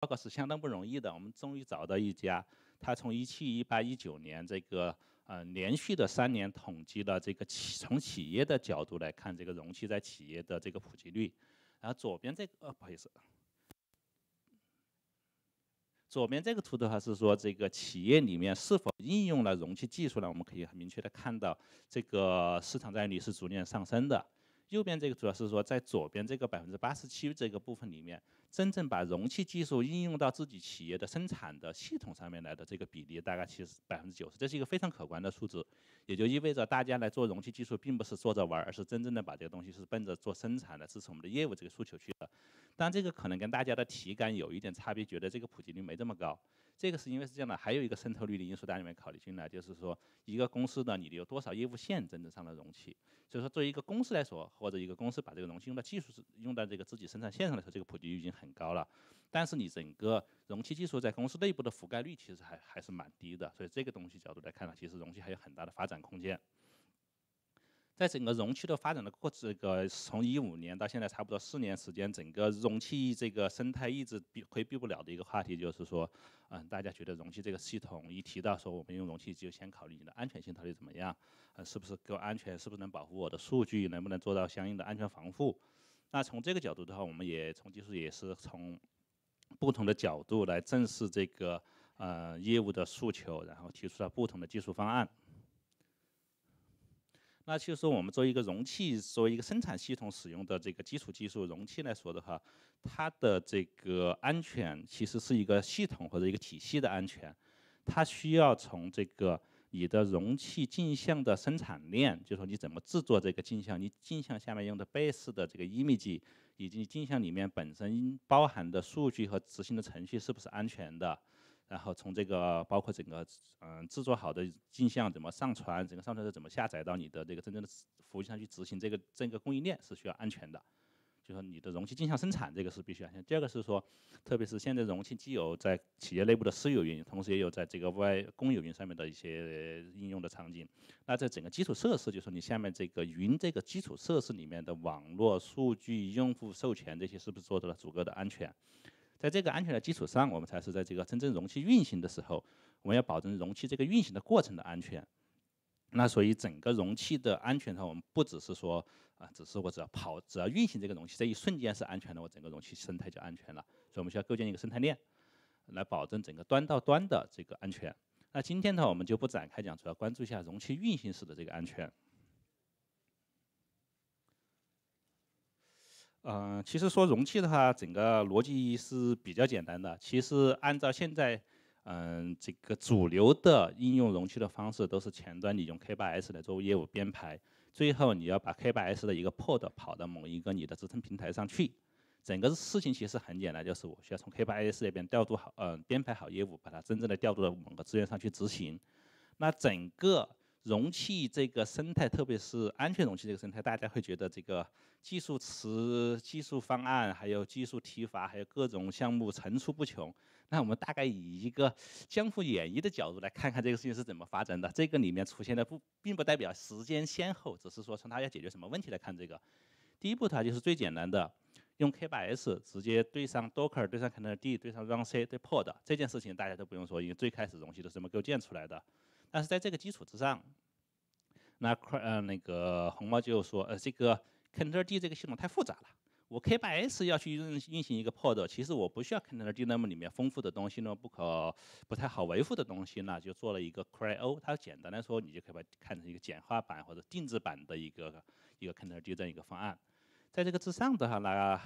报告是相当不容易的，我们终于找到一家，他从一七、一八、一九年这个呃连续的三年统计了这个企从企业的角度来看，这个容器在企业的这个普及率。然后左边这个呃不好意思，左边这个图的话是说这个企业里面是否应用了容器技术呢？我们可以很明确的看到，这个市场占有率是逐年上升的。右边这个主要是说在左边这个百分之八十七这个部分里面。真正把容器技术应用到自己企业的生产的系统上面来的这个比例大概其实百分之九十，这是一个非常可观的数字，也就意味着大家来做容器技术并不是坐着玩，而是真正的把这个东西是奔着做生产的，支持我们的业务这个诉求去的。但这个可能跟大家的体感有一点差别，觉得这个普及率没这么高。这个是因为是这样的，还有一个渗透率的因素在里面考虑进来，就是说一个公司的你的有多少业务线真正上的容器。所以说，作为一个公司来说，或者一个公司把这个容器用到技术用到这个自己生产线上的时候，这个普及率已经很高了。但是你整个容器技术在公司内部的覆盖率其实还还是蛮低的，所以这个东西角度来看呢，其实容器还有很大的发展空间。在整个容器的发展的过这个从一五年到现在差不多四年时间，整个容器这个生态一直避回避不了的一个话题就是说，嗯，大家觉得容器这个系统一提到说我们用容器就先考虑你的安全性到底怎么样，呃，是不是够安全，是不是能保护我的数据，能不能做到相应的安全防护？那从这个角度的话，我们也从技术也是从不同的角度来正视这个呃业务的诉求，然后提出了不同的技术方案。那就是我们作为一个容器，作为一个生产系统使用的这个基础技术容器来说的话，它的这个安全其实是一个系统或者一个体系的安全，它需要从这个你的容器镜像的生产链，就说你怎么制作这个镜像，你镜像下面用的 base 的这个 image，以及镜像里面本身包含的数据和执行的程序是不是安全的。然后从这个包括整个嗯制作好的镜像怎么上传，整个上传是怎么下载到你的这个真正的服务器上去执行？这个这个供应链是需要安全的，就说你的容器镜像生产这个是必须要。第二个是说，特别是现在容器既有在企业内部的私有云，同时也有在这个外公有云上面的一些应用的场景。那在整个基础设施，就说你下面这个云这个基础设施里面的网络、数据、用户授权这些，是不是做到了足够的安全？在这个安全的基础上，我们才是在这个真正容器运行的时候，我们要保证容器这个运行的过程的安全。那所以整个容器的安全呢，我们不只是说啊，只是我只要跑，只要运行这个容器，在一瞬间是安全的，我整个容器生态就安全了。所以我们需要构建一个生态链，来保证整个端到端的这个安全。那今天呢，我们就不展开讲，主要关注一下容器运行时的这个安全。嗯，其实说容器的话，整个逻辑是比较简单的。其实按照现在，嗯，这个主流的应用容器的方式，都是前端你用 K8s 来做业务编排，最后你要把 K8s 的一个 Pod 跑到某一个你的支撑平台上去。整个事情其实很简单，就是我需要从 K8s 这边调度好，嗯，编排好业务，把它真正的调度到某个资源上去执行。那整个容器这个生态，特别是安全容器这个生态，大家会觉得这个技术词、技术方案、还有技术提法，还有各种项目层出不穷。那我们大概以一个江湖演绎的角度来看看这个事情是怎么发展的。这个里面出现的不并不代表时间先后，只是说从它要解决什么问题来看，这个第一步的话就是最简单的，用 K8S 直接对上 Docker，对上 k n e t i 对上 RunC，对 Pod 这件事情大家都不用说，因为最开始容器都是这么构建出来的。但是在这个基础之上，那快呃那个红帽就说呃这个 c u b r n e 这个系统太复杂了，我 k 八 s 要去运运行一个 Pod，其实我不需要 c u b r n e 那么里面丰富的东西呢，不可不太好维护的东西呢，就做了一个 c r y o 它简单来说你就可以把它看成一个简化版或者定制版的一个一个 c u b r n e 这样一个方案。在这个之上的话，那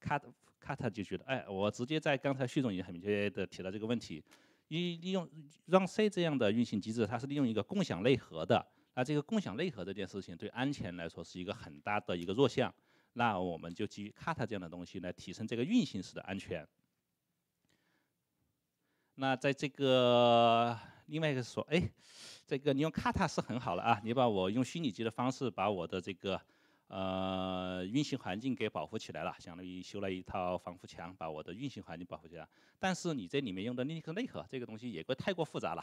Cut Cut 就觉得哎，我直接在刚才徐总已经很明确的提到这个问题。一，利用 Run C 这样的运行机制，它是利用一个共享内核的。那这个共享内核这件事情，对安全来说是一个很大的一个弱项。那我们就基于 Kata 这样的东西来提升这个运行时的安全。那在这个另外一个说，哎，这个你用 Kata 是很好了啊，你把我用虚拟机的方式把我的这个。呃，运行环境给保护起来了，相当于修了一套防护墙，把我的运行环境保护起来。但是你这里面用的 Linux 内核，这个东西也过太过复杂了。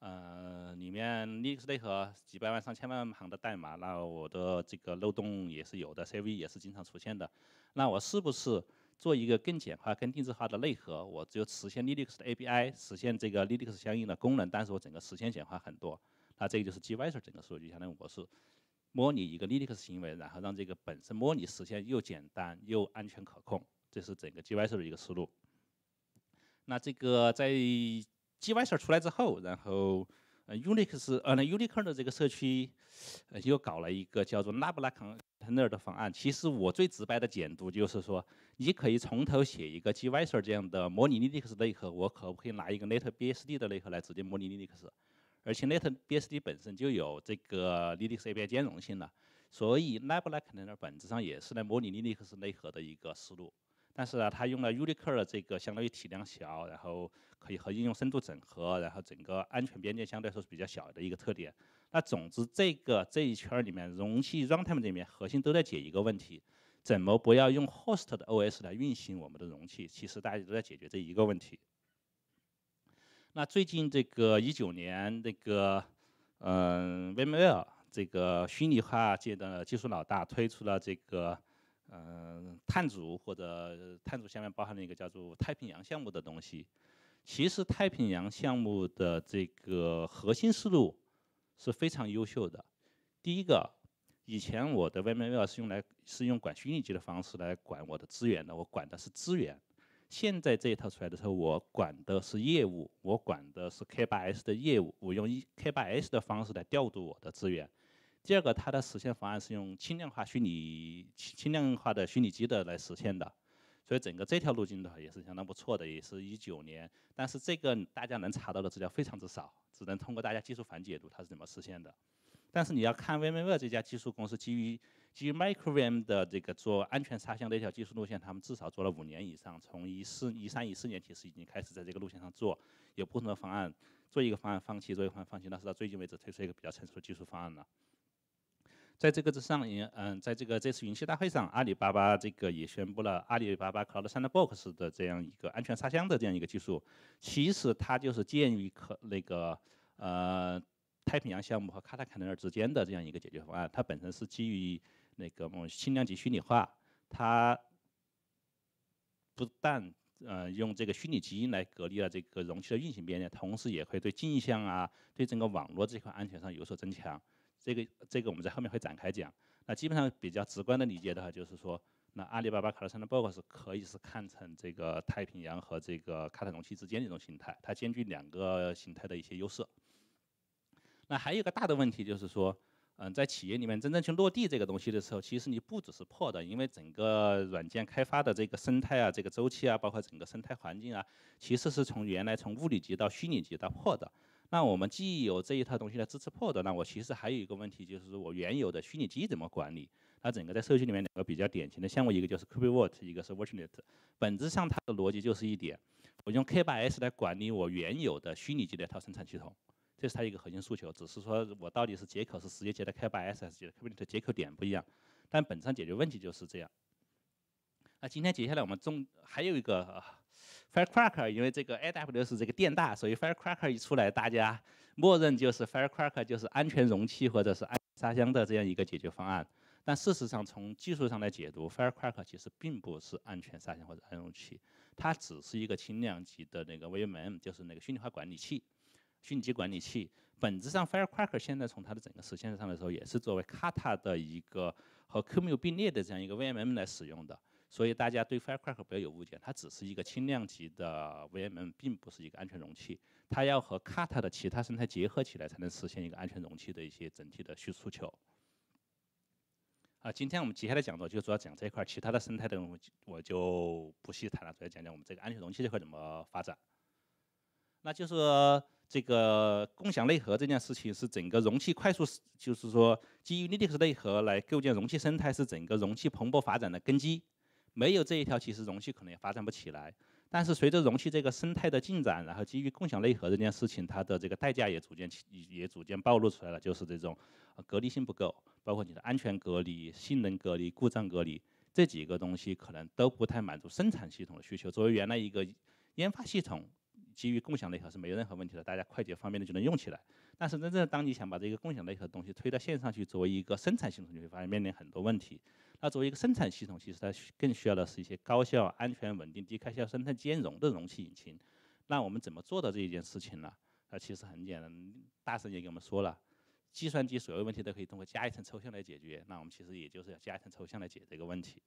呃，里面 Linux 内核几百万、上千万行的代码，那我的这个漏洞也是有的 c v 也是经常出现的。那我是不是做一个更简化、更定制化的内核？我只有实现 Linux 的 API，实现这个 Linux 相应的功能，但是我整个实现简化很多。那这个就是 Gvisor 整个数据，相当于我是。模拟一个 Linux 行为，然后让这个本身模拟实现又简单又安全可控，这是整个 Gvisor 的一个思路。那这个在 Gvisor 出来之后，然后 Unix 呃那 u n i c o r n 的这个社区又搞了一个叫做 l a b l a n t a i n e r 的方案。其实我最直白的解读就是说，你可以从头写一个 Gvisor 这样的模拟 Linux 内核，我可不可以拿一个 NetBSD 的内核来直接模拟 Linux？而且 n e t BSD 本身就有这个 Linux API 兼容性了，所以 l i b u l i n e 那本质上也是来模拟 Linux 内核的一个思路，但是呢，它用了 U-UCORE 这个，相当于体量小，然后可以和应用深度整合，然后整个安全边界相对来说是比较小的一个特点。那总之，这个这一圈儿里面，容器 runtime 这边核心都在解一个问题：怎么不要用 host 的 OS 来运行我们的容器？其实大家都在解决这一个问题。那最近这个一九年，那个嗯，VMware 这个虚拟化界的技术老大推出了这个嗯，碳组或者碳组下面包含了一个叫做太平洋项目的东西。其实太平洋项目的这个核心思路是非常优秀的。第一个，以前我的 VMware 是用来是用管虚拟机的方式来管我的资源的，我管的是资源。现在这一套出来的时候，我管的是业务，我管的是 K8S 的业务，我用 K8S 的方式来调度我的资源。第二个，它的实现方案是用轻量化虚拟轻量化的虚拟机的来实现的，所以整个这条路径的话也是相当不错的，也是一九年。但是这个大家能查到的资料非常之少，只能通过大家技术反解读它是怎么实现的。但是你要看 VMware 这家技术公司基于基于 MicroVM 的这个做安全沙箱的一条技术路线，他们至少做了五年以上。从一四一三一四年，其实已经开始在这个路线上做，有不同的方案，做一个方案放弃，做一个方案放弃，但是到最近为止推出一个比较成熟的技术方案了。在这个之上，也嗯，在这个这次云栖大会上，阿里巴巴这个也宣布了阿里巴巴 Cloud Sandbox 的这样一个安全沙箱的这样一个技术。其实它就是建于可那个呃太平洋项目和卡塔卡那尔之间的这样一个解决方案，它本身是基于。那个我们轻量级虚拟化，它不但呃用这个虚拟基因来隔离了这个容器的运行边界，同时也会对镜像啊、对整个网络这块安全上有所增强。这个这个我们在后面会展开讲。那基本上比较直观的理解的话，就是说，那阿里巴巴卡拉山的 box 可以是看成这个太平洋和这个卡拉容器之间的一种形态，它兼具两个形态的一些优势。那还有一个大的问题就是说。嗯，在企业里面真正去落地这个东西的时候，其实你不只是破的，因为整个软件开发的这个生态啊、这个周期啊，包括整个生态环境啊，其实是从原来从物理级到虚拟级到破的。那我们既有这一套东西来支持破的，那我其实还有一个问题就是，我原有的虚拟机怎么管理？那整个在社区里面两个比较典型的项目，一个就是 Kubernetes，一个是 v i r t u a n e t 本质上它的逻辑就是一点，我用 k 8 s 来管理我原有的虚拟机的一套生产系统。这是它一个核心诉求，只是说我到底是接口是直接接的 Kubernetes 还是接的，因为的接口点不一样，但本质上解决问题就是这样。那今天接下来我们中还有一个 Firecracker，因为这个 AWS 这个店大，所以 Firecracker 一出来，大家默认就是 Firecracker 就是安全容器或者是安沙箱的这样一个解决方案。但事实上从技术上来解读，Firecracker 其实并不是安全沙箱或者安容器，它只是一个轻量级的那个 VMM，就是那个虚拟化管理器。虚拟机管理器本质上，Firecracker 现在从它的整个实现上来说，也是作为 Kata 的一个和 QMU 并列的这样一个 VMM 来使用的。所以大家对 Firecracker 不要有误解，它只是一个轻量级的 VMM，并不是一个安全容器。它要和 Kata 的其他生态结合起来，才能实现一个安全容器的一些整体的需求。啊，今天我们接下来讲的就主要讲这一块，其他的生态的我我就不细谈了，主要讲讲我们这个安全容器这块怎么发展。那就是。这个共享内核这件事情是整个容器快速，就是说基于 Linux 内核来构建容器生态是整个容器蓬勃发展的根基。没有这一条，其实容器可能也发展不起来。但是随着容器这个生态的进展，然后基于共享内核这件事情，它的这个代价也逐渐也逐渐暴露出来了，就是这种隔离性不够，包括你的安全隔离、性能隔离、故障隔离这几个东西，可能都不太满足生产系统的需求。作为原来一个研发系统。基于共享内核是没有任何问题的，大家快捷方便的就能用起来。但是真正当你想把这个共享内核东西推到线上去作为一个生产系统，你会发现面临很多问题。那作为一个生产系统，其实它更需要的是一些高效、安全、稳定、低开销、生态兼容的容器引擎。那我们怎么做到这一件事情呢？那其实很简单，大神也给我们说了，计算机所有问题都可以通过加一层抽象来解决。那我们其实也就是要加一层抽象来解这个问题。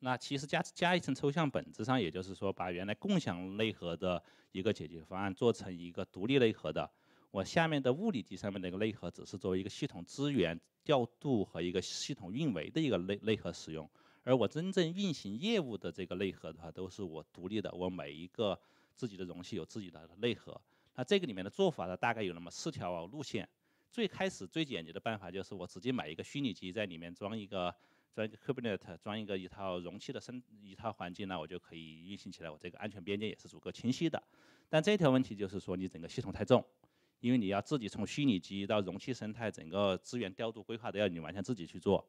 那其实加加一层抽象，本质上也就是说，把原来共享内核的一个解决方案做成一个独立内核的。我下面的物理机上面那个内核只是作为一个系统资源调度和一个系统运维的一个内内核使用，而我真正运行业务的这个内核的话，都是我独立的。我每一个自己的容器有自己的内核。那这个里面的做法呢，大概有那么四条路线。最开始最简洁的办法就是我直接买一个虚拟机，在里面装一个。装 Kubernetes，装一个一套容器的生一套环境呢，我就可以运行起来。我这个安全边界也是足够清晰的。但这条问题就是说，你整个系统太重，因为你要自己从虚拟机到容器生态，整个资源调度规划都要你完全自己去做。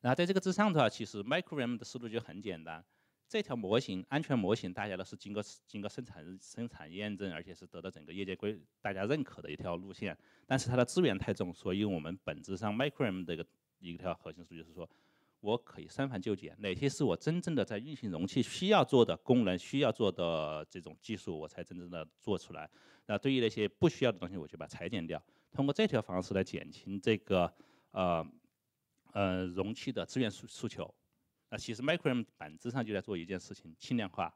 然后在这个之上的话，其实 m i c r o a m 的思路就很简单。这条模型安全模型大家都是经过经过生产生产验证，而且是得到整个业界规大家认可的一条路线。但是它的资源太重，所以我们本质上 m i c r o a m 这个。一条核心数据是说，我可以删繁就简，哪些是我真正的在运行容器需要做的功能、需要做的这种技术，我才真正的做出来。那对于那些不需要的东西，我就把它裁剪掉。通过这条方式来减轻这个呃呃容器的资源诉诉求。那其实 MicroM 本质上就在做一件事情：轻量化。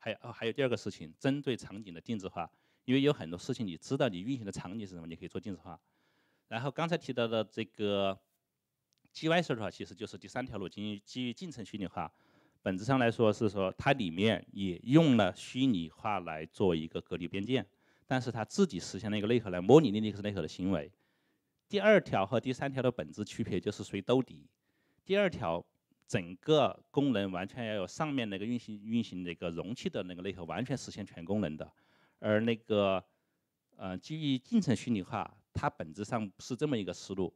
还有哦，还有第二个事情，针对场景的定制化。因为有很多事情，你知道你运行的场景是什么，你可以做定制化。然后刚才提到的这个。G Y Server 其实就是第三条路，基于基于进程虚拟化，本质上来说是说它里面也用了虚拟化来做一个隔离边界，但是它自己实现了一个内核来模拟 Linux 内核的行为。第二条和第三条的本质区别就是谁兜底。第二条整个功能完全要有上面那个运行运行那个容器的那个内核完全实现全功能的，而那个呃基于进程虚拟化，它本质上是这么一个思路。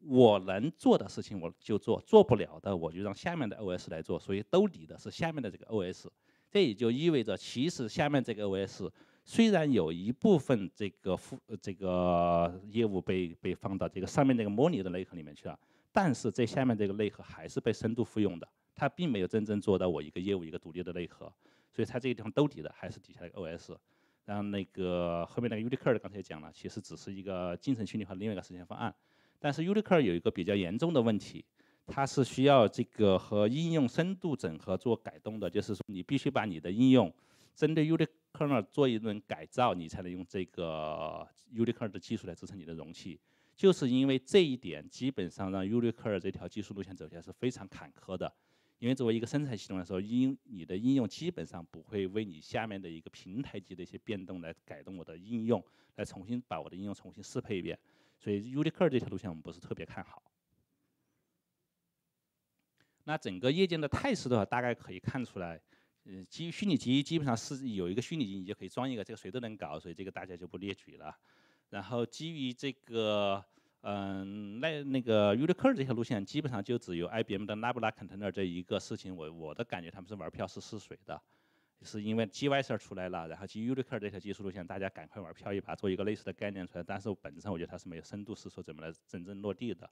我能做的事情我就做，做不了的我就让下面的 OS 来做。所以兜底的是下面的这个 OS。这也就意味着，其实下面这个 OS 虽然有一部分这个负这个业务被被放到这个上面那个模拟的内核里面去了，但是这下面这个内核还是被深度复用的，它并没有真正做到我一个业务一个独立的内核。所以它这个地方兜底的还是底下的 OS。然后那个后面那个 u d i k r 刚才也讲了，其实只是一个进程虚拟化另外一个实现方案。但是 u n i c o 有一个比较严重的问题，它是需要这个和应用深度整合做改动的，就是说你必须把你的应用针对 u n i c o 做一轮改造，你才能用这个 u n i c o 的技术来支撑你的容器。就是因为这一点，基本上让 u n i c o 这条技术路线走下来是非常坎坷的。因为作为一个生产系统来说，应你的应用基本上不会为你下面的一个平台级的一些变动来改动我的应用，来重新把我的应用重新适配一遍。所以 u n i c 这条路线我们不是特别看好。那整个夜间的态势的话，大概可以看出来，嗯，基于虚拟机基本上是有一个虚拟机你就可以装一个，这个谁都能搞，所以这个大家就不列举了。然后基于这个，嗯，那那个 u n i c i r 这条路线基本上就只有 IBM 的 Lab 拉 Container 这一个事情，我我的感觉他们是玩票是试水的。是因为 GYC 出来了，然后基于 u Linux 这条技术路线，大家赶快玩漂移一把，做一个类似的概念出来。但是本质上，我觉得它是没有深度，是说怎么来真正落地的。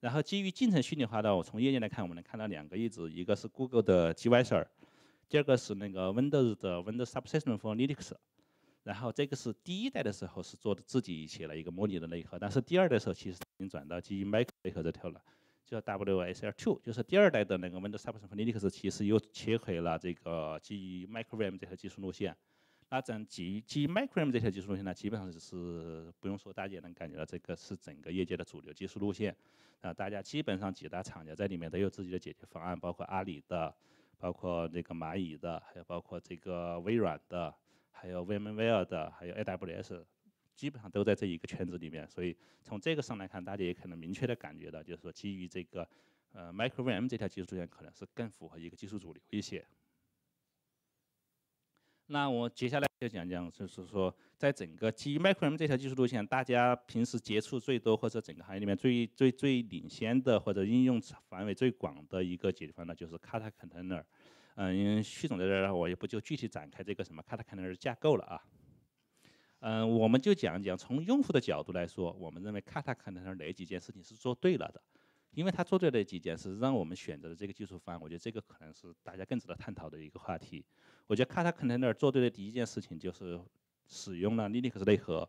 然后基于进程虚拟化的，我从业界来看，我们能看到两个例子，一个是 Google 的 GYC，第二个是那个 Windows 的 Windows Subsystem for Linux。然后这个是第一代的时候是做的自己写了一个模拟的内核，但是第二的时候其实已经转到基于 m i c r o 这条了。就 WSL2，就是第二代的那个 Windows s u y e r Linux，其实又切回了这个基于 m i c r o a m 这条技术路线。那咱基于基于 m i c r o a m 这条技术路线呢，基本上就是不用说，大家也能感觉到这个是整个业界的主流技术路线。啊，大家基本上几大厂家在里面都有自己的解决方案，包括阿里的，包括那个蚂蚁的，还有包括这个微软的，还有 VMware 的，还有 AWS。基本上都在这一个圈子里面，所以从这个上来看，大家也可能明确的感觉到，就是说基于这个呃，microVM 这条技术路线可能是更符合一个技术主流一些。那我接下来就讲讲，就是说在整个基于 microVM 这条技术路线，大家平时接触最多或者整个行业里面最最最领先的或者应用范围最广的一个解决方案，就是 Kata Container。嗯，徐总在这儿，我也不就具体展开这个什么 Kata Container 架构了啊。嗯，我们就讲一讲从用户的角度来说，我们认为 Kata c o n t n 哪几件事情是做对了的，因为它做对的几件事，让我们选择了这个技术方案。我觉得这个可能是大家更值得探讨的一个话题。我觉得 Kata c o n t n 做对的第一件事情就是使用了 Linux 内核，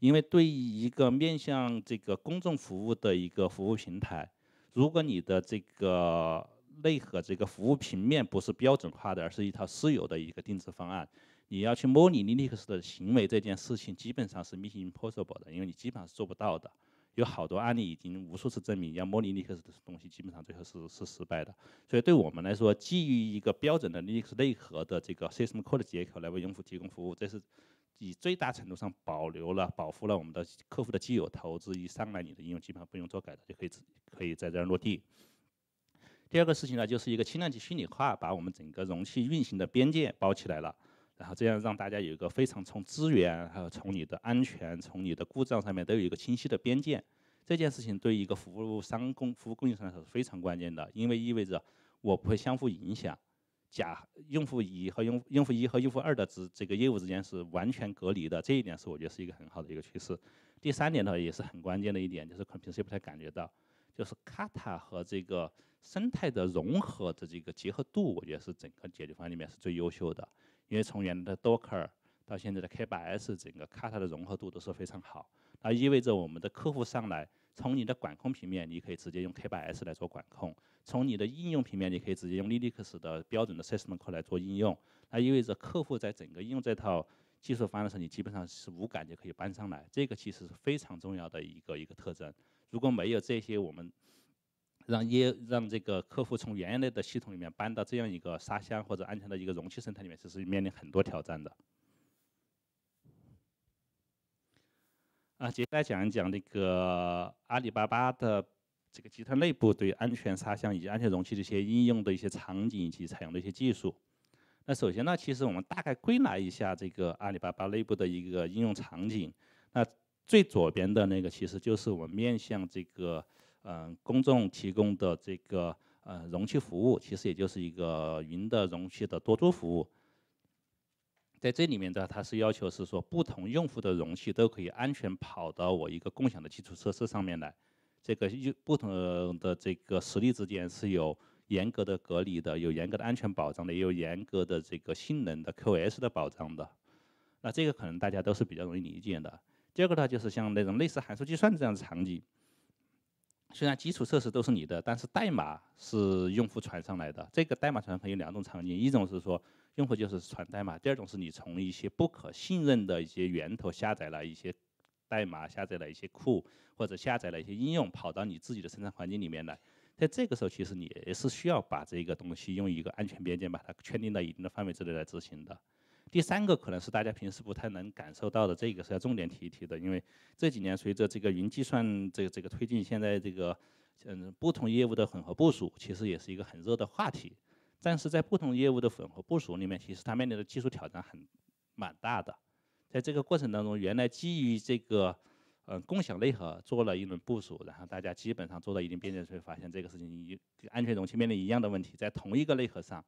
因为对于一个面向这个公众服务的一个服务平台，如果你的这个内核这个服务平面不是标准化的，而是一套私有的一个定制方案。你要去模拟 Linux 的行为这件事情，基本上是 Mission Impossible 的，因为你基本上是做不到的。有好多案例已经无数次证明，要模拟 Linux 的东西，基本上最后是是失败的。所以对我们来说，基于一个标准的 Linux 内核的这个 System Call 的接口来为用户提供服务，这是以最大程度上保留了、保护了我们的客户的既有投资。一上来你的应用基本上不用做改的，就可以可以在这儿落地。第二个事情呢，就是一个轻量级虚拟化，把我们整个容器运行的边界包起来了。然后这样让大家有一个非常从资源，还有从你的安全，从你的故障上面都有一个清晰的边界。这件事情对一个服务商供服务供应商来说是非常关键的，因为意味着我不会相互影响。甲用户一和用用户一和用户二的这这个业务之间是完全隔离的，这一点是我觉得是一个很好的一个趋势。第三点的话也是很关键的一点，就是可能平时也不太感觉到，就是 Kata 和这个生态的融合的这个结合度，我觉得是整个解决方案里面是最优秀的。因为从原来的 Docker 到现在的 K8s，整个 Kata 的融合度都是非常好。那意味着我们的客户上来，从你的管控平面，你可以直接用 K8s 来做管控；从你的应用平面，你可以直接用 Linux 的标准的 System c a l 来做应用。那意味着客户在整个应用这套技术方案的时候，你基本上是无感就可以搬上来。这个其实是非常重要的一个一个特征。如果没有这些，我们让业，让这个客户从原来的系统里面搬到这样一个沙箱或者安全的一个容器生态里面，其实面临很多挑战的。啊，接下来讲一讲那个阿里巴巴的这个集团内部对安全沙箱以及安全容器的一些应用的一些场景以及采用的一些技术。那首先呢，其实我们大概归纳一下这个阿里巴巴内部的一个应用场景。那最左边的那个其实就是我们面向这个。嗯，公众提供的这个呃容器服务，其实也就是一个云的容器的多租服务。在这里面的话，它是要求是说，不同用户的容器都可以安全跑到我一个共享的基础设施上面来。这个用不同的这个实例之间是有严格的隔离的，有严格的安全保障的，也有严格的这个性能的 q s 的保障的。那这个可能大家都是比较容易理解的。第二个的话，就是像那种类似函数计算这样的场景。虽然基础设施都是你的，但是代码是用户传上来的。这个代码传可能有两种场景：一种是说用户就是传代码；第二种是你从一些不可信任的一些源头下载了一些代码，下载了一些库，或者下载了一些应用，跑到你自己的生产环境里面来。在这个时候，其实你也是需要把这个东西用一个安全边界把它圈定到一定的范围之内来执行的。第三个可能是大家平时不太能感受到的，这个是要重点提一提的。因为这几年随着这个云计算这个这个推进，现在这个嗯不同业务的混合部署其实也是一个很热的话题。但是在不同业务的混合部署里面，其实它面临的技术挑战很蛮大的。在这个过程当中，原来基于这个嗯共享内核做了一轮部署，然后大家基本上做到一定边界，就会发现这个事情一安全容器面临一样的问题，在同一个内核上。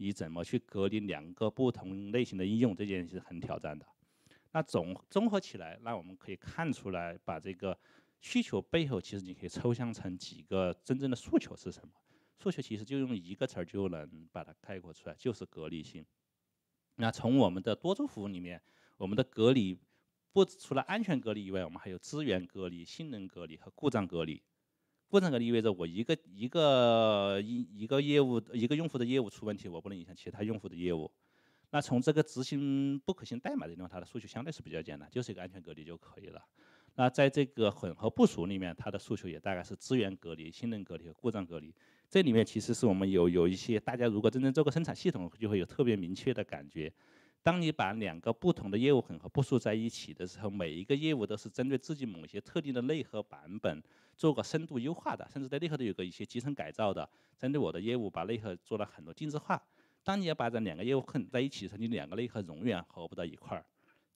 你怎么去隔离两个不同类型的应用？这件事很挑战的。那总综合起来，那我们可以看出来，把这个需求背后，其实你可以抽象成几个真正的诉求是什么？诉求其实就用一个词儿就能把它概括出来，就是隔离性。那从我们的多租服务里面，我们的隔离不除了安全隔离以外，我们还有资源隔离、性能隔离和故障隔离。故障隔离意味着我一个一个一一个业务一个用户的业务出问题，我不能影响其他用户的业务。那从这个执行不可信代码的地方，它的诉求相对是比较简单，就是一个安全隔离就可以了。那在这个混合部署里面，它的诉求也大概是资源隔离、性能隔离、和故障隔离。这里面其实是我们有有一些大家如果真正做过生产系统，就会有特别明确的感觉。当你把两个不同的业务混合部署在一起的时候，每一个业务都是针对自己某些特定的内核版本。做个深度优化的，甚至在内核都有个一些集成改造的，针对我的业务把内核做了很多定制化。当你要把这两个业务混在一起时，你两个内核永远合不到一块儿。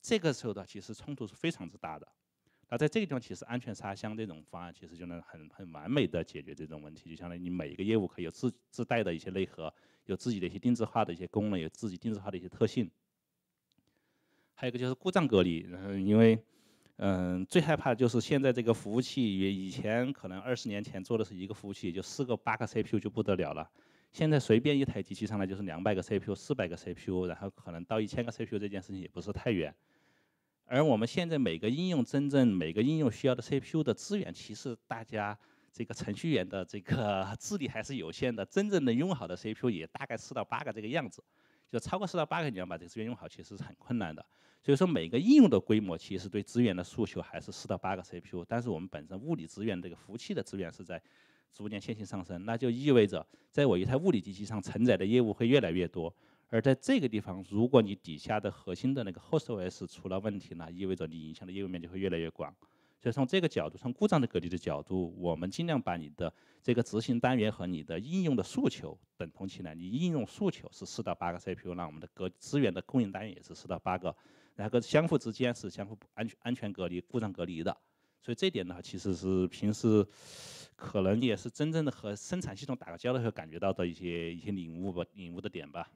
这个时候的其实冲突是非常之大的。那在这个地方，其实安全沙箱这种方案其实就能很很完美的解决这种问题，就相当于你每一个业务可以有自自带的一些内核，有自己的一些定制化的一些功能，有自己定制化的一些特性。还有一个就是故障隔离，然后因为。嗯，最害怕的就是现在这个服务器，以前可能二十年前做的是一个服务器，也就四个、八个 CPU 就不得了了。现在随便一台机器上来就是两百个 CPU、四百个 CPU，然后可能到一千个 CPU 这件事情也不是太远。而我们现在每个应用真正每个应用需要的 CPU 的资源，其实大家这个程序员的这个智 力还是有限的，真正的用好的 CPU 也大概四到八个这个样子。就超过四到八个，你要把这个资源用好，其实是很困难的。所以说，每个应用的规模其实对资源的诉求还是四到八个 CPU。但是我们本身物理资源这个服务器的资源是在逐年线性上升，那就意味着在我一台物理机器上承载的业务会越来越多。而在这个地方，如果你底下的核心的那个 host OS 出了问题呢，意味着你影响的业务面就会越来越广。就从这个角度，从故障的隔离的角度，我们尽量把你的这个执行单元和你的应用的诉求等同起来。你应用诉求是四到八个 CPU，那我们的隔资源的供应单元也是四到八个，然后相互之间是相互安全、安全隔离、故障隔离的。所以这点呢，其实是平时可能也是真正的和生产系统打个交道后感觉到的一些一些领悟吧、领悟的点吧。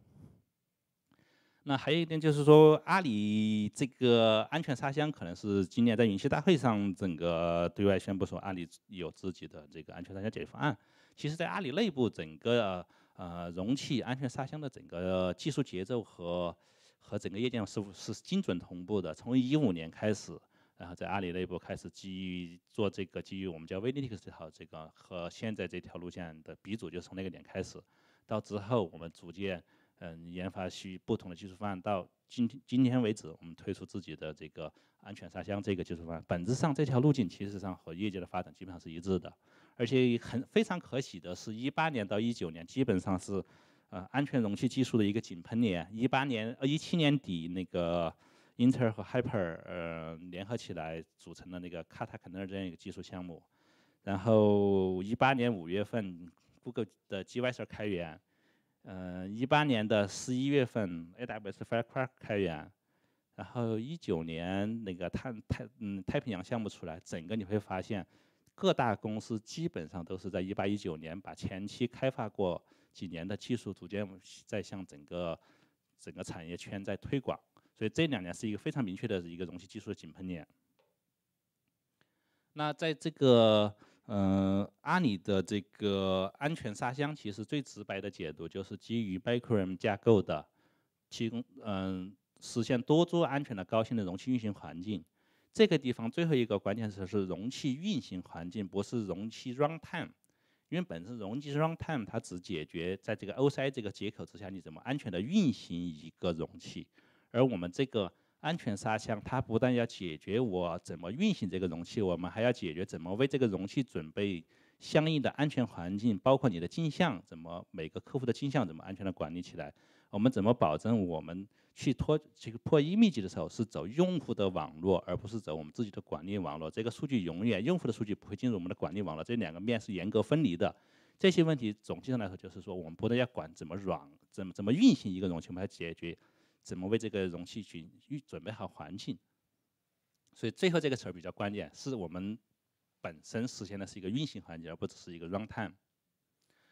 那还有一点就是说，阿里这个安全沙箱可能是今年在云栖大会上整个对外宣布说，阿里有自己的这个安全沙箱解决方案。其实，在阿里内部，整个呃容器安全沙箱的整个技术节奏和和整个业界是是精准同步的。从一五年开始，然后在阿里内部开始基于做这个基于我们叫 VLinux 这套这个和现在这条路线的鼻祖，就从那个点开始，到之后我们逐渐。嗯，研发需不同的技术方案。到今今天为止，我们推出自己的这个安全沙箱这个技术方案。本质上，这条路径其实上和业界的发展基本上是一致的。而且很非常可喜的是，一八年到一九年基本上是，呃，安全容器技术的一个井喷年。一八年呃一七年底那个 Inter 和 Hyper 呃联合起来组成了那个 Kata c o n a e r 这样一个技术项目。然后一八年五月份，Google 的 g y s r 开源。嗯，一八年的十一月份，AWS Firecracker 开源，然后一九年那个太太嗯太平洋项目出来，整个你会发现，各大公司基本上都是在一八一九年把前期开发过几年的技术，逐渐在向整个整个产业圈在推广，所以这两年是一个非常明确的一个容器技术的井喷年。那在这个。嗯，阿里的这个安全沙箱，其实最直白的解读就是基于 b i c r a m 架构的，提供嗯实现多桌安全的高性能容器运行环境。这个地方最后一个关键词是容器运行环境，不是容器 runtime，因为本身容器 runtime 它只解决在这个 OCI 这个接口之下你怎么安全的运行一个容器，而我们这个。安全沙箱，它不但要解决我怎么运行这个容器，我们还要解决怎么为这个容器准备相应的安全环境，包括你的镜像怎么，每个客户的镜像怎么安全的管理起来，我们怎么保证我们去脱这个破一秘籍的时候是走用户的网络，而不是走我们自己的管理网络，这个数据永远用户的数据不会进入我们的管理网络，这两个面是严格分离的。这些问题总体上来说，就是说我们不但要管怎么软，怎么怎么运行一个容器，我们要解决。怎么为这个容器群预准备好环境？所以最后这个词儿比较关键，是我们本身实现的是一个运行环境，而不只是一个 runtime。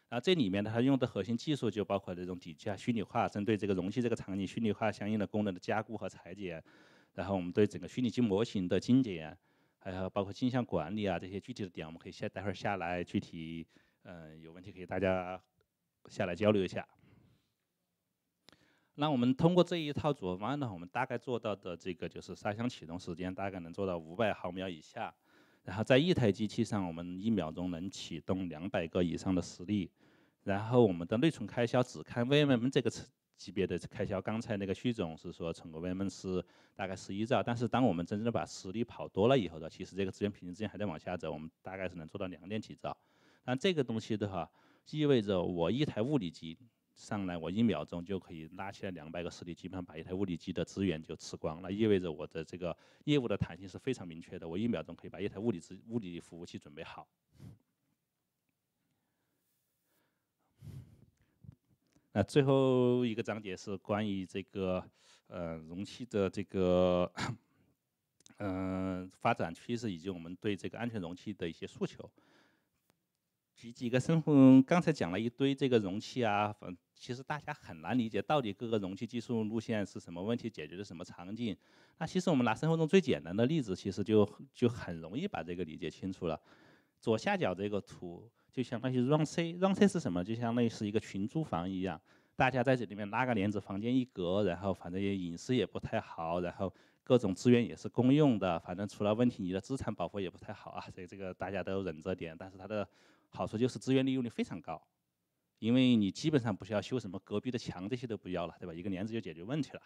啊，这里面它用的核心技术就包括这种底架虚拟化，针对这个容器这个场景虚拟化相应的功能的加固和裁剪，然后我们对整个虚拟机模型的精简，还有包括镜像管理啊这些具体的点，我们可以下待会儿下来具体，嗯，有问题可以大家下来交流一下。那我们通过这一套组合方案呢，我们大概做到的这个就是沙箱启动时间大概能做到五百毫秒以下，然后在一台机器上，我们一秒钟能启动两百个以上的实例，然后我们的内存开销只看 VMM 这个级别的开销。刚才那个徐总是说，整个 VMM 是大概十一兆，但是当我们真正的把实力跑多了以后的，其实这个资源平均源还在往下走，我们大概是能做到两点几兆。但这个东西的话，意味着我一台物理机。上来我一秒钟就可以拉起来两百个实体，基本上把一台物理机的资源就吃光，那意味着我的这个业务的弹性是非常明确的，我一秒钟可以把一台物理资物理服务器准备好。那最后一个章节是关于这个呃容器的这个嗯发展趋势，以及我们对这个安全容器的一些诉求。举几个生活，刚才讲了一堆这个容器啊，反。其实大家很难理解到底各个容器技术路线是什么问题解决的什么场景。那其实我们拿生活中最简单的例子，其实就就很容易把这个理解清楚了。左下角这个图就相当于 run C，run C 是什么？就相当于是一个群租房一样，大家在这里面拉个帘子，房间一隔，然后反正也隐私也不太好，然后各种资源也是公用的，反正出了问题你的资产保护也不太好啊。所以这个大家都忍着点，但是它的好处就是资源利用率非常高。因为你基本上不需要修什么隔壁的墙，这些都不要了，对吧？一个帘子就解决问题了。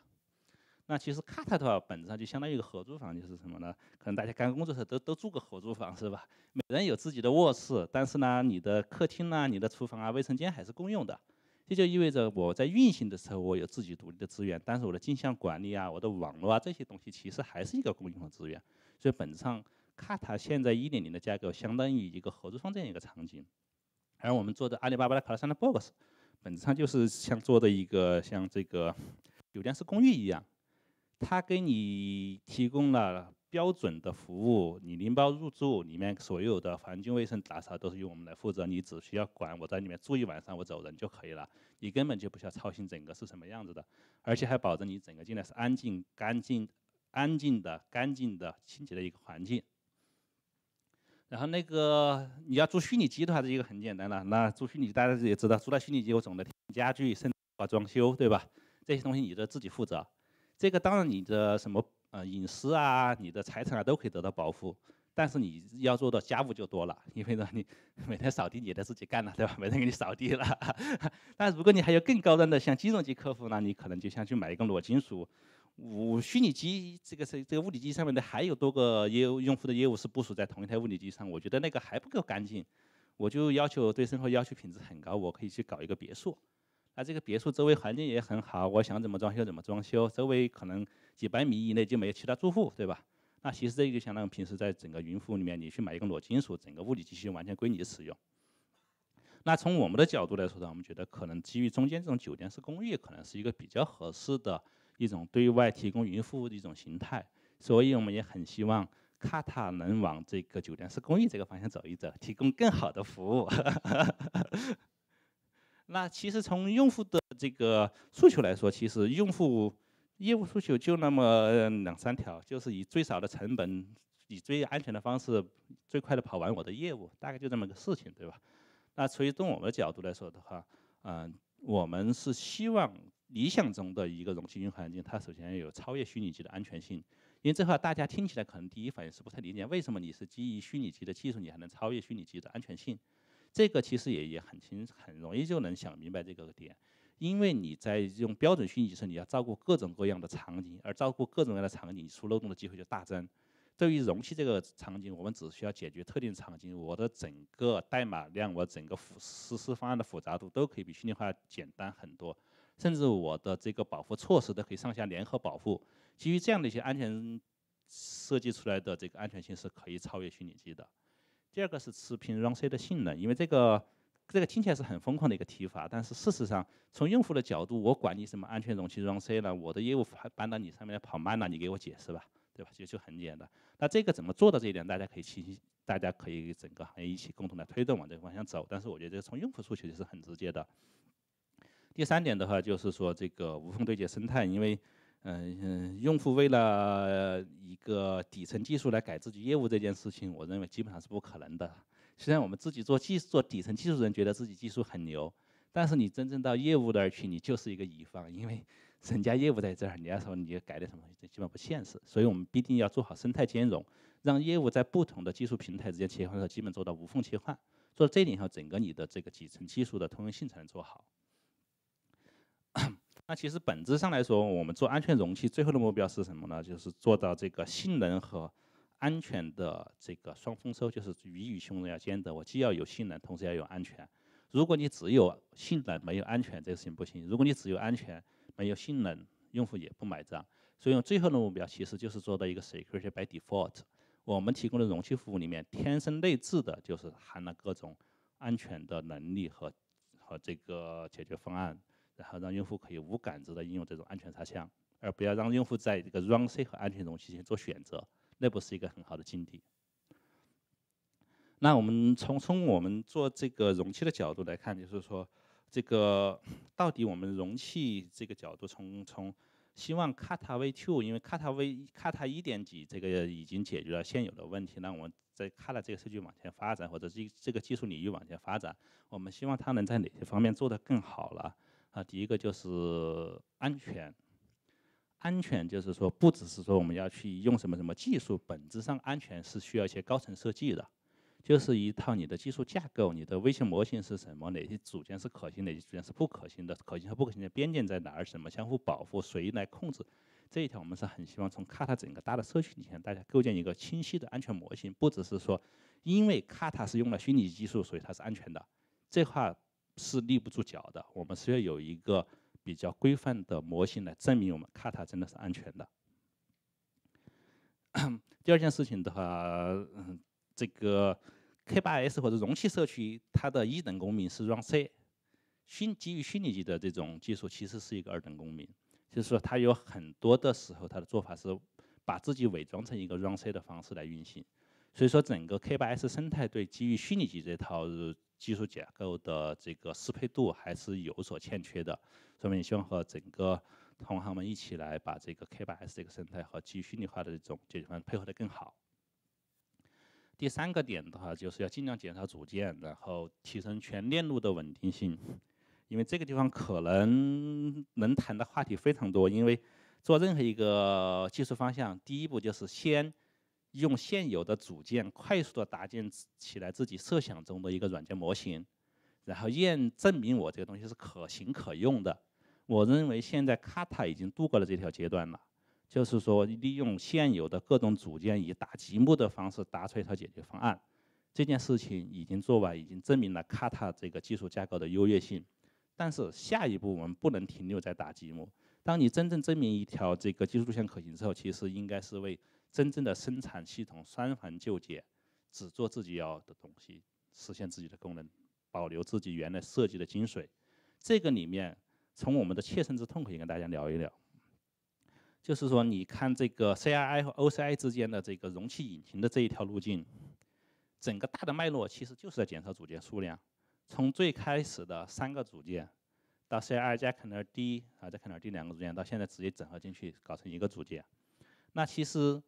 那其实 c u t 的话，本质上就相当于一个合租房，就是什么呢？可能大家刚工作的时候都都住过合租房，是吧？每人有自己的卧室，但是呢，你的客厅呢、你的厨房啊、卫生间还是共用的。这就意味着我在运行的时候，我有自己独立的资源，但是我的镜像管理啊、我的网络啊这些东西，其实还是一个共用的资源。所以本质上 c u t 它现在一点零的架构相当于一个合租方这样一个场景。而我们做的阿里巴巴的卡拉桑的 box，本质上就是像做的一个像这个酒店式公寓一样，它给你提供了标准的服务，你拎包入住，里面所有的环境卫生打扫都是由我们来负责，你只需要管我在里面住一晚上，我走人就可以了，你根本就不需要操心整个是什么样子的，而且还保证你整个进来是安静、干净、安静的、干净的、清洁的一个环境。然后那个你要租虚拟机的话，这一个很简单了。那租虚拟，机大家也知道，租了虚拟机，我总的添家具，甚至把装修，对吧？这些东西你都自己负责。这个当然你的什么呃隐私啊，你的财产啊都可以得到保护。但是你要做的家务就多了，因为呢，你 每天扫地也得自己干了，对吧？没人给你扫地了。但如果你还有更高端的，像金融级客户，那你可能就想去买一个裸金属，五虚拟机这个是这个物理机上面的还有多个业务用户的业务是部署在同一台物理机上，我觉得那个还不够干净，我就要求对生活要求品质很高，我可以去搞一个别墅，那这个别墅周围环境也很好，我想怎么装修怎么装修，周围可能几百米以内就没有其他住户，对吧？那其实这个就相当于平时在整个云服务里面，你去买一个裸金属，整个物理机器完全归你使用。那从我们的角度来说呢，我们觉得可能基于中间这种酒店式公寓，可能是一个比较合适的一种对外提供云服务的一种形态。所以我们也很希望卡塔能往这个酒店式公寓这个方向走一走，提供更好的服务。那其实从用户的这个诉求来说，其实用户。业务诉求就那么两三条，就是以最少的成本，以最安全的方式，最快的跑完我的业务，大概就这么个事情，对吧？那所以从我们的角度来说的话，嗯，我们是希望理想中的一个容器云环境，它首先有超越虚拟机的安全性。因为这话大家听起来可能第一反应是不太理解，为什么你是基于虚拟机的技术，你还能超越虚拟机的安全性？这个其实也也很清，很容易就能想明白这个点。因为你在用标准虚拟机时，你要照顾各种各样的场景，而照顾各种各样的场景，你出漏洞的机会就大增。对于容器这个场景，我们只需要解决特定场景，我的整个代码量，我整个复实施方案的复杂度都可以比虚拟化简单很多，甚至我的这个保护措施都可以上下联合保护。基于这样的一些安全设计出来的这个安全性是可以超越虚拟机的。第二个是持平 Run C 的性能，因为这个。这个听起来是很疯狂的一个提法，但是事实上，从用户的角度，我管你什么安全容器装 C 了，我的业务搬搬到你上面来跑慢了，你给我解释吧，对吧？就就很简单。那这个怎么做到这一点？大家可以清晰，大家可以整个行业一起共同来推动往这个方向走。但是我觉得从用户诉求是很直接的。第三点的话，就是说这个无缝对接生态，因为嗯嗯，用户为了一个底层技术来改自己业务这件事情，我认为基本上是不可能的。虽然我们自己做技术、做底层技术人，觉得自己技术很牛，但是你真正到业务那儿去，你就是一个乙方，因为 人家业务在这儿，你要说你要改点什么东西，这基本不现实。所以我们必定要做好生态兼容，让业务在不同的技术平台之间切换的时候，基本做到无缝切换。做到这点以后，整个你的这个底层技术的通用性才能做好。那其实本质上来说，我们做安全容器最后的目标是什么呢？就是做到这个性能和。安全的这个双丰收，就是鱼与熊掌要兼得。我既要有性能，同时要有安全。如果你只有性能没有安全，这个事情不行；如果你只有安全没有性能，用户也不买账。所以，最后的目标其实就是做到一个 security by default。我们提供的容器服务里面，天生内置的就是含了各种安全的能力和和这个解决方案，然后让用户可以无感知的应用这种安全插箱，而不要让用户在这个 r u n C 和安全容器间做选择。那不是一个很好的境地。那我们从从我们做这个容器的角度来看，就是说，这个到底我们容器这个角度，从从希望 c a t a v o 因为 c a t a v c a t a 一点几这个已经解决了现有的问题，那我们在 k a t 这个数据往前发展，或者这这个技术领域往前发展，我们希望它能在哪些方面做得更好了？啊，第一个就是安全。安全就是说，不只是说我们要去用什么什么技术，本质上安全是需要一些高层设计的，就是一套你的技术架构、你的微型模型是什么，哪些组件是可行，哪些组件是不可行的，可行和不可行的边界在哪儿，什么相互保护，谁来控制，这一条我们是很希望从 Kata 整个大的社区里面，大家构建一个清晰的安全模型，不只是说因为 Kata 是用了虚拟技术，所以它是安全的，这块是立不住脚的，我们是要有一个。比较规范的模型来证明我们卡塔真的是安全的。第二件事情的话，嗯，这个 K8s 或者容器社区它的一等公民是 Run C，新基于虚拟机的这种技术其实是一个二等公民，就是说它有很多的时候它的做法是把自己伪装成一个 Run C 的方式来运行。所以说整个 K8s 生态对基于虚拟机这套技术结构的这个适配度还是有所欠缺的。说明希望和整个同行们一起来把这个 K8S 这个生态和基于虚拟化的这种解决方案配合得更好。第三个点的话，就是要尽量减少组件，然后提升全链路的稳定性。因为这个地方可能能谈的话题非常多，因为做任何一个技术方向，第一步就是先用现有的组件快速的搭建起来自己设想中的一个软件模型，然后验证明我这个东西是可行可用的。我认为现在卡塔已经度过了这条阶段了，就是说利用现有的各种组件，以打积木的方式打出一套解决方案。这件事情已经做完，已经证明了卡塔这个技术架构的优越性。但是下一步我们不能停留在打积木。当你真正证明一条这个技术路线可行之后，其实应该是为真正的生产系统删繁就简，只做自己要的东西，实现自己的功能，保留自己原来设计的精髓。这个里面。从我们的切身之痛可以跟大家聊一聊，就是说，你看这个 CRI 和 OCI 之间的这个容器引擎的这一条路径，整个大的脉络其实就是在减少组件数量。从最开始的三个组件，到 CRI c o n t n e D 啊，再看 l D 两个组件，到现在直接整合进去，搞成一个组件。那其实，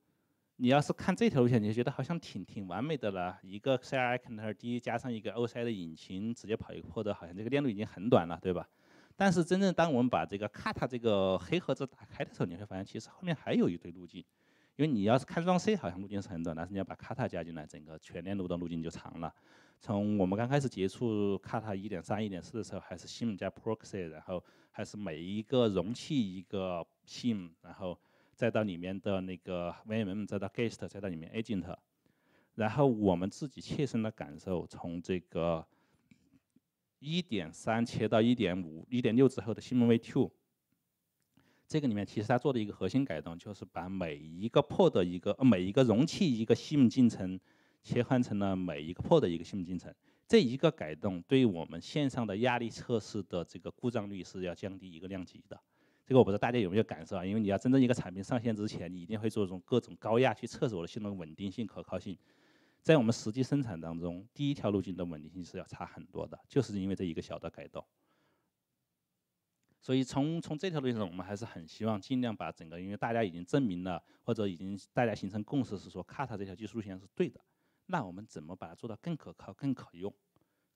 你要是看这条路线，你就觉得好像挺挺完美的了。一个 CRI c o t n e D 加上一个 OCI 的引擎，直接跑一个，或者好像这个链路已经很短了，对吧？但是真正当我们把这个 c u t 这个黑盒子打开的时候，你会发现其实后面还有一堆路径，因为你要是开装 C，好像路径是很短，但是你要把 c u t 加进来，整个全链路的路径就长了。从我们刚开始接触 c u t 点1.3、1.4的时候，还是 Sim 加 Proxy，然后还是每一个容器一个 Sim，然后再到里面的那个 VM，再到 Guest，再到里面 Agent，然后我们自己切身的感受，从这个。一点三切到一点五、一点六之后的西门 V Two，这个里面其实它做的一个核心改动，就是把每一个 PO 的一个呃每一个容器一个新门进程切换成了每一个 PO 的一个新门进程。这一个改动对我们线上的压力测试的这个故障率是要降低一个量级的。这个我不知道大家有没有感受啊？因为你要真正一个产品上线之前，你一定会做这种各种高压去测试我的性能稳定性、可靠性。在我们实际生产当中，第一条路径的稳定性是要差很多的，就是因为这一个小的改动。所以从从这条路上，我们还是很希望尽量把整个，因为大家已经证明了，或者已经大家形成共识是说卡塔这条技术路线是对的。那我们怎么把它做到更可靠、更可用？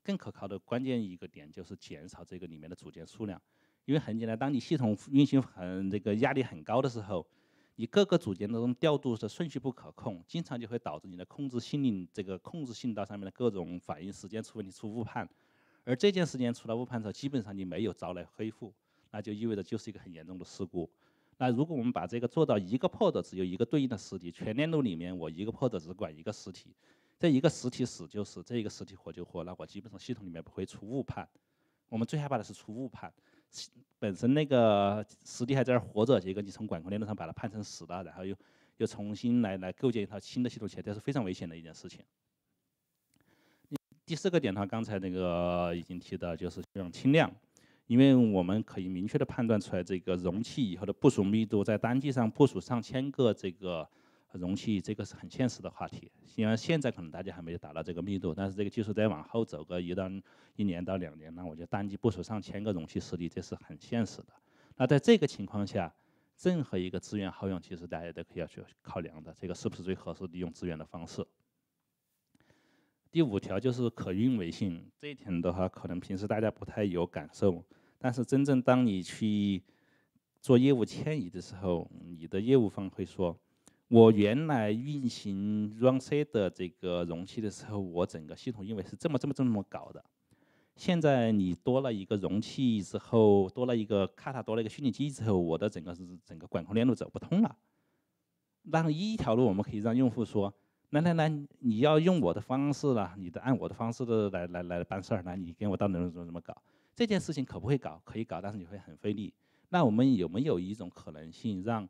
更可靠的关键一个点就是减少这个里面的组件数量。因为很简单，当你系统运行很这个压力很高的时候。你各个组件当中调度的顺序不可控，经常就会导致你的控制信令这个控制信道上面的各种反应时间出问题出误判，而这件事情出了误判之后，基本上你没有招来恢复，那就意味着就是一个很严重的事故。那如果我们把这个做到一个破的只有一个对应的实体，全链路里面我一个破的只管一个实体，这一个实体死就死，这一个实体活就活，那我基本上系统里面不会出误判。我们最害怕的是出误判。本身那个实例还在那儿活着，结果你从管控链路上把它判成死了，然后又又重新来来构建一套新的系统起来，这是非常危险的一件事情。第四个点的话，刚才那个已经提到，就是用轻量，因为我们可以明确的判断出来，这个容器以后的部署密度在单机上部署上千个这个。容器这个是很现实的话题，虽然现在可能大家还没有达到这个密度，但是这个技术再往后走个一到一年到两年，那我就单机部署上千个容器实例，这是很现实的。那在这个情况下，任何一个资源耗用，其实大家都可以要去考量的，这个是不是最合适利用资源的方式？第五条就是可运维性，这一点的话，可能平时大家不太有感受，但是真正当你去做业务迁移的时候，你的业务方会说。我原来运行 r u n c 的这个容器的时候，我整个系统因为是这么这么这么搞的。现在你多了一个容器之后，多了一个 Kata，多了一个虚拟机之后，我的整个是整个管控链路走不通了。那一条路，我们可以让用户说：，来来来，你要用我的方式了，你得按我的方式的来来来办事儿。那你跟我到哪怎么怎么搞？这件事情可不可以搞？可以搞，但是你会很费力。那我们有没有一种可能性让？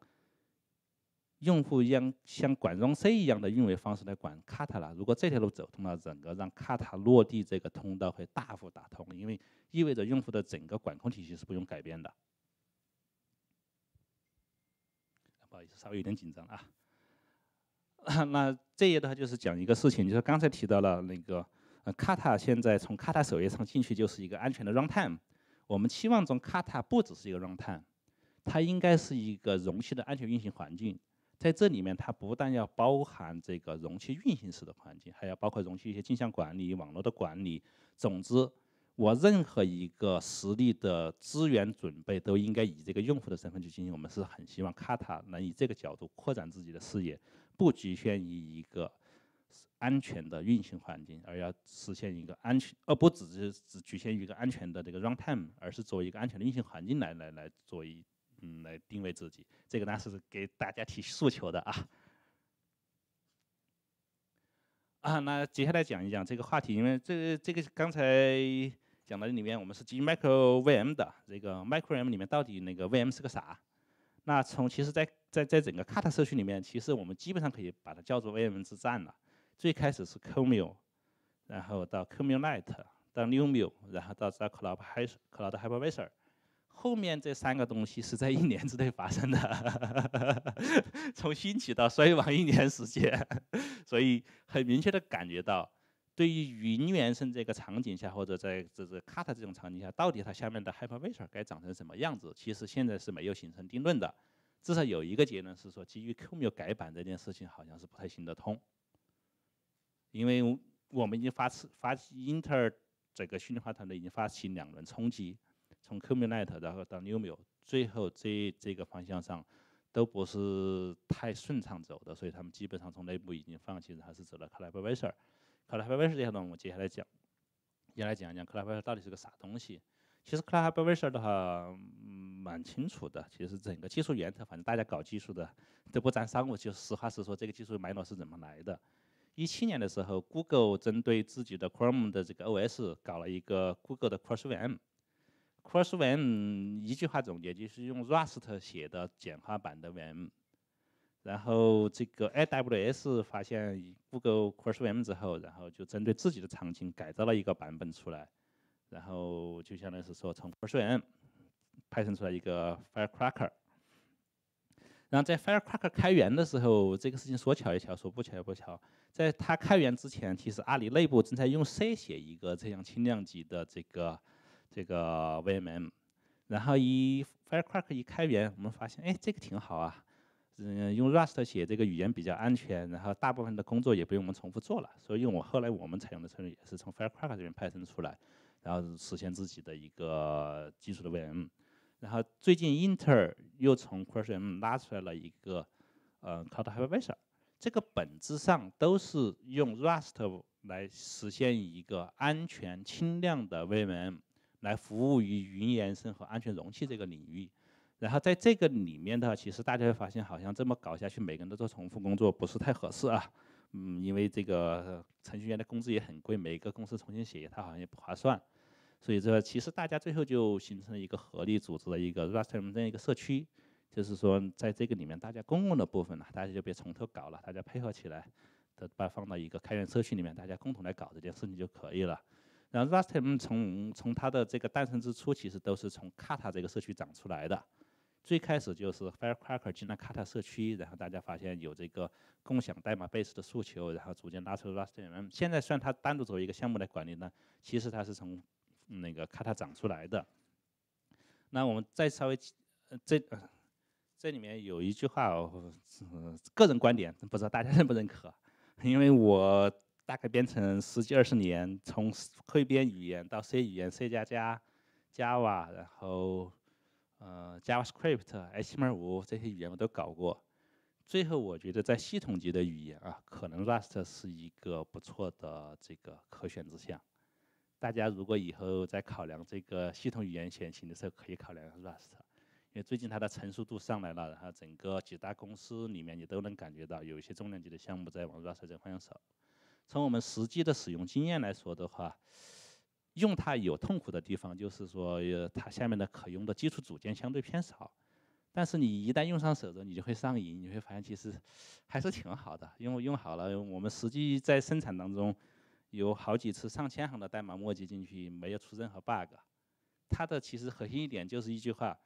用户将像管装 C 一样的运维方式来管卡塔 t 了。如果这条路走通了，整个让卡塔落地这个通道会大幅打通，因为意味着用户的整个管控体系是不用改变的。不好意思，稍微有点紧张啊。那这页的话就是讲一个事情，就是刚才提到了那个呃卡塔，现在从卡塔首页上进去就是一个安全的 Runtime，我们期望中卡塔不只是一个 Runtime，它应该是一个容器的安全运行环境。在这里面，它不但要包含这个容器运行时的环境，还要包括容器一些镜像管理、网络的管理。总之，我任何一个实力的资源准备都应该以这个用户的身份去进行。我们是很希望 Kata 能以这个角度扩展自己的视野，不局限于一个安全的运行环境，而要实现一个安全，而不只是只局限于一个安全的这个 runtime，而是作为一个安全的运行环境来来来做一。嗯，来定位自己，这个呢是给大家提诉求的啊。啊，那接下来讲一讲这个话题，因为这这个刚才讲的里面，我们是基于 Micro VM 的，这个 Micro VM 里面到底那个 VM 是个啥？那从其实，在在在整个 Cut 社区里面，其实我们基本上可以把它叫做 VM 之战了。最开始是 k o m 然后到 k o m Lite，到 New i l 然后到在 Cloud Hypervisor。后面这三个东西是在一年之内发生的，从兴起到衰亡一年时间，所以很明确的感觉到，对于云原生这个场景下，或者在这这 c a t 这种场景下，到底它下面的 Hypervisor 该长成什么样子，其实现在是没有形成定论的。至少有一个结论是说，基于 QEMU 改版这件事情好像是不太行得通，因为我们已经发起发起 i n t e 个虚拟化团队已经发起两轮冲击。从 c u m i l i t e 然后到 Newmill，最后这这个方向上都不是太顺畅走的，所以他们基本上从内部已经放弃，然后是走了 c o l l a b o r o m i o m c o r o m i o r 这条路，我接下来讲，下来讲一讲 c o l l a r o m i o m 到底是个啥东西。其实 c o l l o r o m i o r 的话嗯，蛮清楚的，其实整个技术源头，反正大家搞技术的都不沾商务，就实话实说，这个技术脉络是怎么来的。一七年的时候，Google 针对自己的 Chrome 的这个 OS 搞了一个 Google 的 CrossVM。q u r s h u n 一句话总结就是用 Rust 写的简化版的文，然后这个 AWS 发现 Google q u r s h u n 之后，然后就针对自己的场景改造了一个版本出来，然后就相当于是说从 Quarshun 派生出来一个 Firecracker，然后在 Firecracker 开源的时候，这个事情说巧也巧，说不巧也不巧，在它开源之前，其实阿里内部正在用 C 写一个这样轻量级的这个。这个 VMM，然后一 Firecracker 一开源，我们发现哎，这个挺好啊。嗯，用 Rust 写这个语言比较安全，然后大部分的工作也不用我们重复做了。所以，我后来我们采用的策略也是从 Firecracker 这边派生出来，然后实现自己的一个基础的 v m 然后最近英特尔又从 q e m 拉出来了一个呃 Cloud Hypervisor，这个本质上都是用 Rust 来实现一个安全轻量的 VMM。来服务于云延伸和安全容器这个领域，然后在这个里面的，话，其实大家会发现好像这么搞下去，每个人都做重复工作，不是太合适啊。嗯，因为这个程序员的工资也很贵，每个公司重新写它好像也不划算。所以说，其实大家最后就形成了一个合力组织的一个 Rust 样一个社区，就是说在这个里面，大家公共的部分呢，大家就别从头搞了，大家配合起来，把它放到一个开源社区里面，大家共同来搞这件事情就可以了。然后 Rustem 从从它的这个诞生之初，其实都是从 Kata 这个社区长出来的。最开始就是 Firecracker 进了 Kata 社区，然后大家发现有这个共享代码 base 的诉求，然后逐渐拉出 Rustem。现在算它单独作为一个项目来管理呢，其实它是从那个 Kata 长出来的。那我们再稍微，这这里面有一句话，个人观点，不知道大家认不认可，因为我。大概编程十几二十年，从会编语言到 C 语言、C 加加、Java，然后呃 JavaScript、HTML 五这些语言我都搞过。最后我觉得在系统级的语言啊，可能 Rust 是一个不错的这个可选之项。大家如果以后在考量这个系统语言选型的时候，可以考量 Rust，因为最近它的成熟度上来了，然后整个几大公司里面你都能感觉到，有一些重量级的项目在往 Rust 这方向走。从我们实际的使用经验来说的话，用它有痛苦的地方，就是说它下面的可用的基础组件相对偏少。但是你一旦用上手了，你就会上瘾，你会发现其实还是挺好的。因为用好了，我们实际在生产当中有好几次上千行的代码默迹进去，没有出任何 bug。它的其实核心一点就是一句话：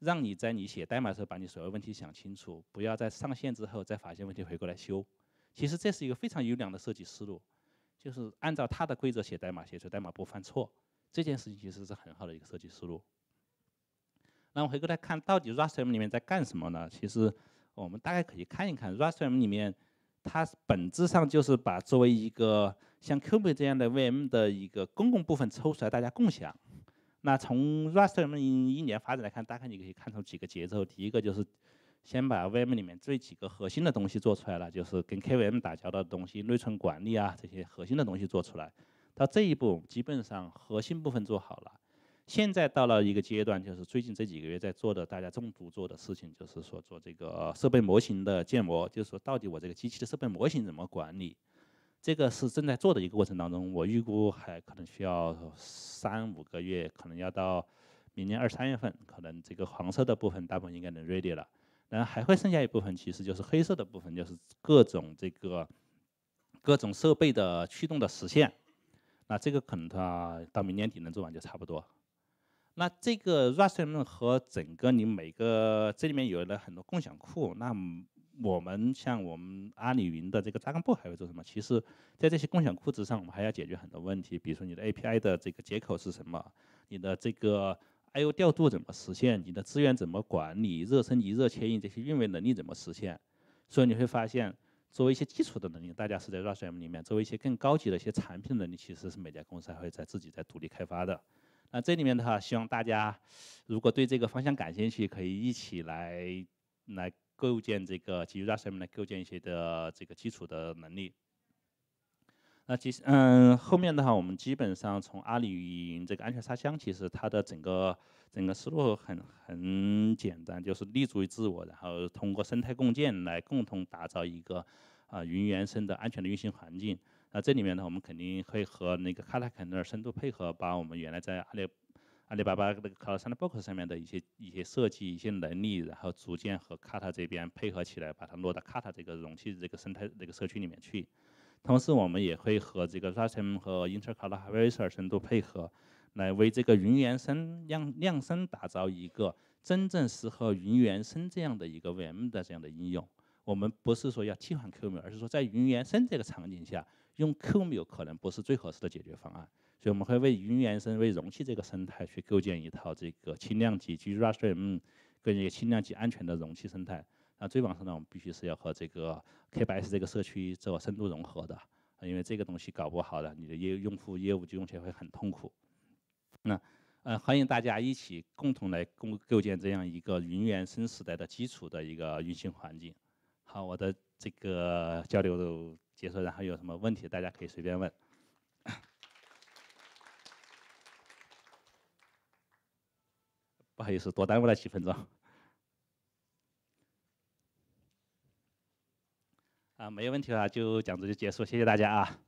让你在你写代码的时候，把你所有问题想清楚，不要在上线之后再发现问题回过来修。其实这是一个非常优良的设计思路，就是按照它的规则写代码，写出代码不犯错，这件事情其实是很好的一个设计思路。那我回过来看，到底 Rust m 里面在干什么呢？其实我们大概可以看一看 Rust m 里面，它本质上就是把作为一个像 q u b e 这样的 VM 的一个公共部分抽出来，大家共享。那从 Rust VM 一年发展来看，大概你可以看出几个节奏。第一个就是先把 VM 里面这几个核心的东西做出来了，就是跟 KVM 打交道的东西，内存管理啊这些核心的东西做出来。到这一步，基本上核心部分做好了。现在到了一个阶段，就是最近这几个月在做的，大家重度做的事情，就是说做这个设备模型的建模，就是说到底我这个机器的设备模型怎么管理。这个是正在做的一个过程当中，我预估还可能需要三五个月，可能要到明年二三月份，可能这个黄色的部分大部分应该能 r e a d y 了。然后还会剩下一部分，其实就是黑色的部分，就是各种这个各种设备的驱动的实现。那这个可能它到明年底能做完就差不多。那这个 Ruston 和整个你每个这里面有了很多共享库，那我们像我们阿里云的这个扎根部还会做什么？其实，在这些共享库之上，我们还要解决很多问题，比如说你的 API 的这个接口是什么，你的这个。I/O 调度怎么实现？你的资源怎么管理？热升级、热迁移这些运维能力怎么实现？所以你会发现，作为一些基础的能力，大家是在 RustM 里面；作为一些更高级的一些产品能力，其实是每家公司还会在自己在独立开发的。那这里面的话，希望大家如果对这个方向感兴趣，可以一起来来构建这个基于 RustM 来构建一些的这个基础的能力。那其实，嗯，后面的话，我们基本上从阿里云这个安全沙箱，其实它的整个整个思路很很简单，就是立足于自我，然后通过生态共建来共同打造一个啊云原生的安全的运行环境。那这里面呢，我们肯定会和那个卡塔肯 a 肯深度配合，把我们原来在阿里阿里巴巴那个 Cloud Sandbox 上面的一些一些设计、一些能力，然后逐渐和卡塔这边配合起来，把它落到卡塔这个容器这个生态这个社区里面去。同时，我们也会和这个 RustM 和 i n t e r c l o u l h y p e r v i s o n 深度配合，来为这个云原生量量身打造一个真正适合云原生这样的一个 VM 的这样的应用。我们不是说要替换 QM，而是说在云原生这个场景下，用 QM 可能不是最合适的解决方案。所以，我们会为云原生、为容器这个生态去构建一套这个轻量级基于 RustM，跟一个轻量级安全的容器生态。那最往上呢，我们必须是要和这个 k u b s 这个社区做深度融合的，因为这个东西搞不好的，你的业用户业务就用起来会很痛苦。那呃，欢迎大家一起共同来构构建这样一个云原生时代的基础的一个运行环境。好，我的这个交流结束，然后有什么问题大家可以随便问。不好意思，多耽误了几分钟。啊，没有问题了，就讲座就结束，谢谢大家啊。